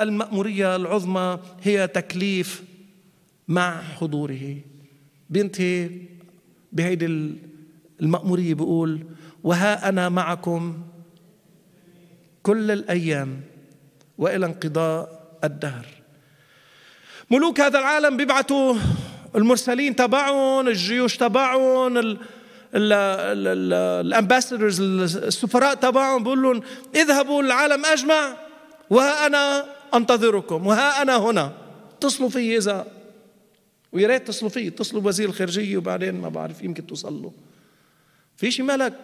المأمورية العظمى هي تكليف مع حضوره بينتهي بهيدي المأمورية بقول وها أنا معكم كل الأيام وإلى انقضاء الدهر ملوك هذا العالم بيبعثوا المرسلين تبعهم الجيوش تبعهم الامباسادرز السفراء تبعهم بيقول لهم اذهبوا العالم اجمع وها انا أنتظركم وها أنا هنا اتصلوا في إذا ويا ريت اتصلوا فيه اتصلوا بوزير الخارجية وبعدين ما بعرف يمكن توصلوا في شي ملك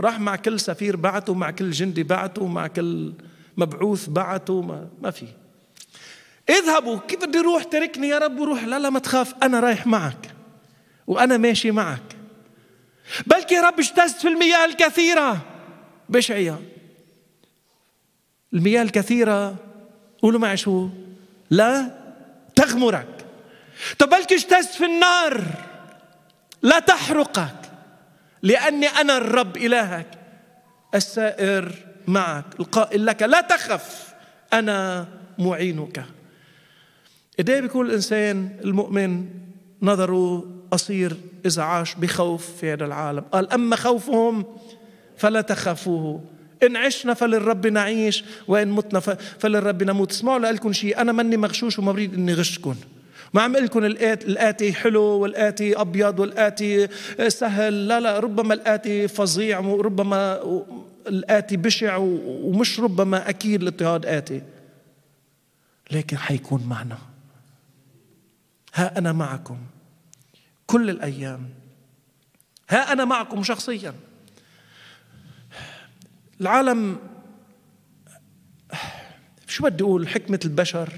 راح مع كل سفير بعته مع كل جندي بعته مع كل مبعوث بعته ما, ما في اذهبوا كيف بدي روح تركني يا رب وروح لا لا ما تخاف أنا رايح معك وأنا ماشي معك بلكي يا رب اجتزت في المياه الكثيرة بشعيا المياه الكثيرة قولوا معي شو لا تغمرك طب بلكي اجتز في النار لا تحرقك لأني أنا الرب إلهك السائر معك القائل لك لا تخف أنا معينك قد ايه بيكون الانسان المؤمن نظره قصير اذا عاش بخوف في هذا العالم قال اما خوفهم فلا تخافوه إن عشنا فللرب نعيش وإن متنا فللرب نموت اسمعوا لكم شيء أنا مني مغشوش وما بريد إني غشكم ما عم لكم الآتي حلو والآتي أبيض والآتي سهل لا لا ربما الآتي فظيع وربما الآتي بشع ومش ربما أكيد الاضطهاد آتي لكن حيكون معنا ها أنا معكم كل الأيام ها أنا معكم شخصياً العالم شو بدي اقول حكمه البشر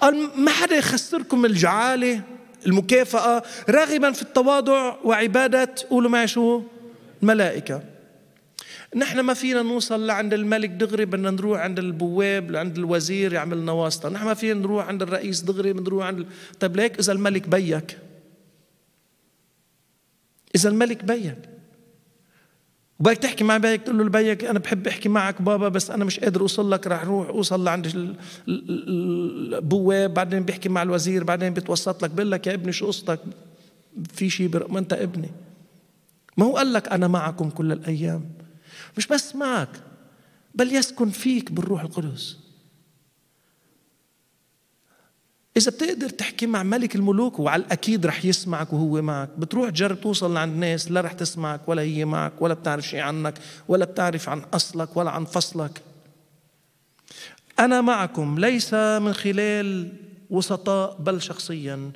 قال ما حدا يخسركم الجعاله المكافأة راغبا في التواضع وعبادة قولوا معي شو الملائكة نحن ما فينا نوصل لعند الملك دغري بدنا نروح عند البواب لعند الوزير يعملنا واسطة نحن ما فينا نروح عند الرئيس دغري بنروح عند طيب ليك إذا الملك بيك إذا الملك بيك وبدك تحكي مع بيك تقول له لبيك انا بحب احكي معك بابا بس انا مش قادر اوصل لك رح اروح اوصل لعند البواب بعدين بيحكي مع الوزير بعدين بيتوسط لك بقول لك يا ابني شو قصتك في شيء ما انت ابني ما هو قال لك انا معكم كل الايام مش بس معك بل يسكن فيك بالروح القدس إذا بتقدر تحكي مع ملك الملوك وعلى الأكيد رح يسمعك وهو معك بتروح تجرب توصل لعند ناس لا رح تسمعك ولا هي معك ولا بتعرف شيء عنك ولا بتعرف عن أصلك ولا عن فصلك أنا معكم ليس من خلال وسطاء بل شخصيا